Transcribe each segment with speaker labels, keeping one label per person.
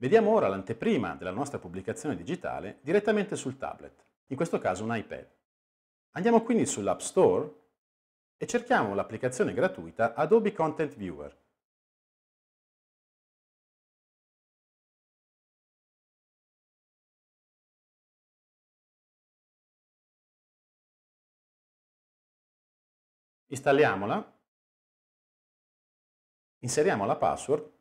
Speaker 1: Vediamo ora l'anteprima della nostra pubblicazione digitale direttamente sul tablet, in questo caso un iPad. Andiamo quindi sull'App Store e cerchiamo
Speaker 2: l'applicazione gratuita Adobe Content Viewer. Installiamola, inseriamo la password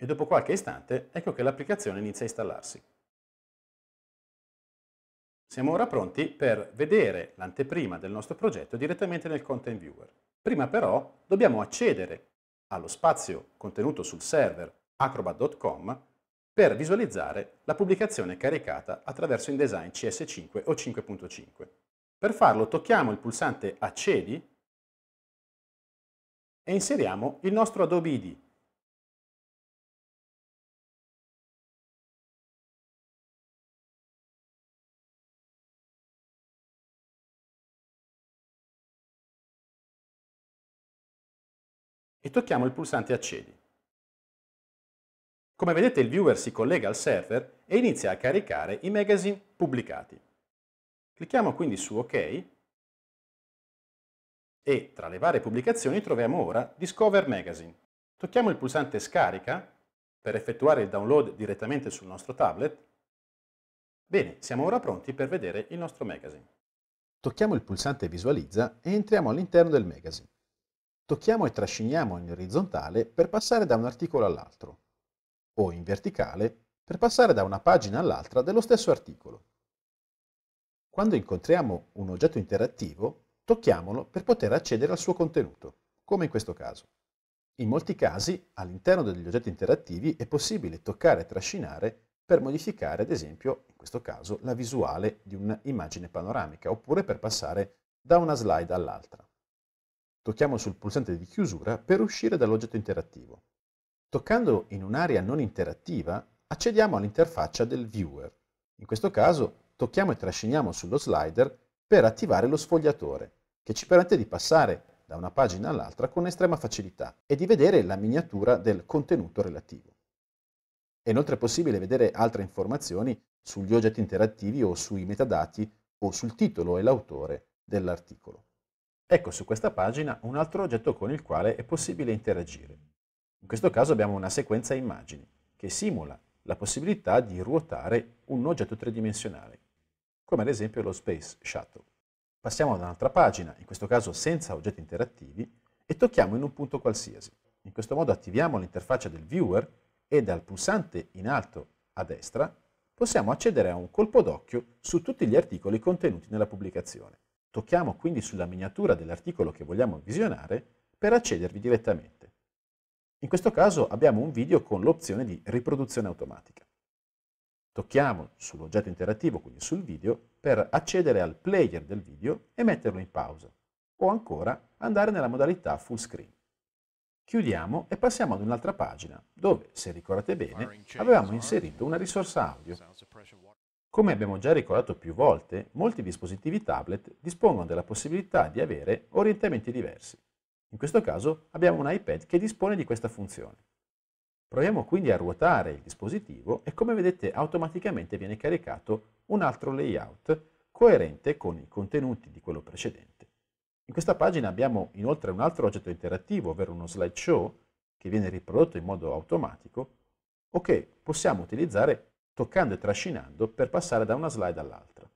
Speaker 2: e dopo qualche istante ecco che l'applicazione inizia a installarsi. Siamo ora pronti per vedere l'anteprima del
Speaker 1: nostro progetto direttamente nel Content Viewer. Prima però dobbiamo accedere allo spazio contenuto sul server acrobat.com per visualizzare la pubblicazione caricata attraverso InDesign CS5 o 5.5. Per farlo tocchiamo il
Speaker 2: pulsante Accedi e inseriamo il nostro Adobe ID e tocchiamo il pulsante accedi. Come vedete il viewer si collega al server e inizia
Speaker 1: a caricare i magazine pubblicati. Clicchiamo quindi su OK e tra le varie pubblicazioni troviamo ora Discover Magazine. Tocchiamo il pulsante Scarica per effettuare il download direttamente sul nostro tablet. Bene, siamo ora pronti per vedere il nostro magazine. Tocchiamo il pulsante Visualizza e entriamo all'interno del magazine tocchiamo e trasciniamo in orizzontale per passare da un articolo all'altro, o in verticale per passare da una pagina all'altra dello stesso articolo. Quando incontriamo un oggetto interattivo, tocchiamolo per poter accedere al suo contenuto, come in questo caso. In molti casi, all'interno degli oggetti interattivi è possibile toccare e trascinare per modificare, ad esempio, in questo caso, la visuale di un'immagine panoramica, oppure per passare da una slide all'altra tocchiamo sul pulsante di chiusura per uscire dall'oggetto interattivo. Toccando in un'area non interattiva, accediamo all'interfaccia del viewer. In questo caso tocchiamo e trasciniamo sullo slider per attivare lo sfogliatore, che ci permette di passare da una pagina all'altra con estrema facilità e di vedere la miniatura del contenuto relativo. È inoltre possibile vedere altre informazioni sugli oggetti interattivi o sui metadati o sul titolo e l'autore dell'articolo. Ecco su questa pagina un altro oggetto con il quale è possibile interagire. In questo caso abbiamo una sequenza immagini che simula la possibilità di ruotare un oggetto tridimensionale, come ad esempio lo Space Shuttle. Passiamo ad un'altra pagina, in questo caso senza oggetti interattivi, e tocchiamo in un punto qualsiasi. In questo modo attiviamo l'interfaccia del viewer e dal pulsante in alto a destra possiamo accedere a un colpo d'occhio su tutti gli articoli contenuti nella pubblicazione. Tocchiamo quindi sulla miniatura dell'articolo che vogliamo visionare per accedervi direttamente. In questo caso abbiamo un video con l'opzione di riproduzione automatica. Tocchiamo sull'oggetto interattivo, quindi sul video, per accedere al player del video e metterlo in pausa, o ancora andare nella modalità full screen. Chiudiamo e passiamo ad un'altra pagina, dove, se ricordate bene, avevamo inserito una risorsa audio. Come abbiamo già ricordato più volte, molti dispositivi tablet dispongono della possibilità di avere orientamenti diversi. In questo caso abbiamo un iPad che dispone di questa funzione. Proviamo quindi a ruotare il dispositivo e come vedete automaticamente viene caricato un altro layout coerente con i contenuti di quello precedente. In questa pagina abbiamo inoltre un altro oggetto interattivo, ovvero uno slideshow che viene riprodotto in modo automatico o che possiamo utilizzare toccando e trascinando per passare da una slide all'altra.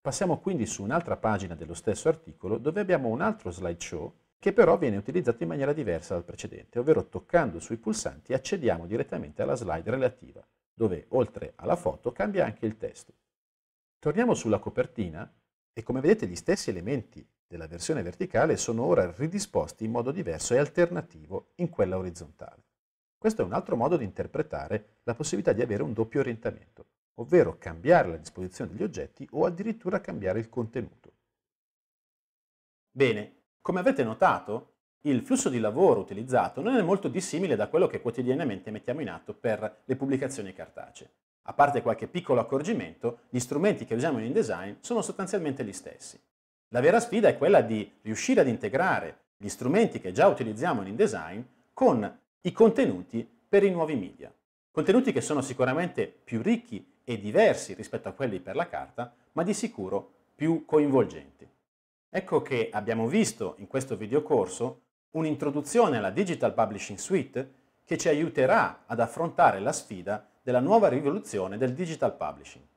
Speaker 1: Passiamo quindi su un'altra pagina dello stesso articolo dove abbiamo un altro slideshow che però viene utilizzato in maniera diversa dal precedente, ovvero toccando sui pulsanti accediamo direttamente alla slide relativa, dove oltre alla foto cambia anche il testo. Torniamo sulla copertina e come vedete gli stessi elementi della versione verticale sono ora ridisposti in modo diverso e alternativo in quella orizzontale. Questo è un altro modo di interpretare la possibilità di avere un doppio orientamento, ovvero cambiare la disposizione degli oggetti o addirittura cambiare il contenuto. Bene, come avete notato, il flusso di lavoro utilizzato non è molto dissimile da quello che quotidianamente mettiamo in atto per le pubblicazioni cartacee. A parte qualche piccolo accorgimento, gli strumenti che usiamo in InDesign sono sostanzialmente gli stessi. La vera sfida è quella di riuscire ad integrare gli strumenti che già utilizziamo in InDesign con i contenuti per i nuovi media. Contenuti che sono sicuramente più ricchi e diversi rispetto a quelli per la carta, ma di sicuro più coinvolgenti. Ecco che abbiamo visto in questo videocorso un'introduzione alla Digital Publishing Suite
Speaker 2: che ci aiuterà ad affrontare la sfida della nuova rivoluzione del digital publishing.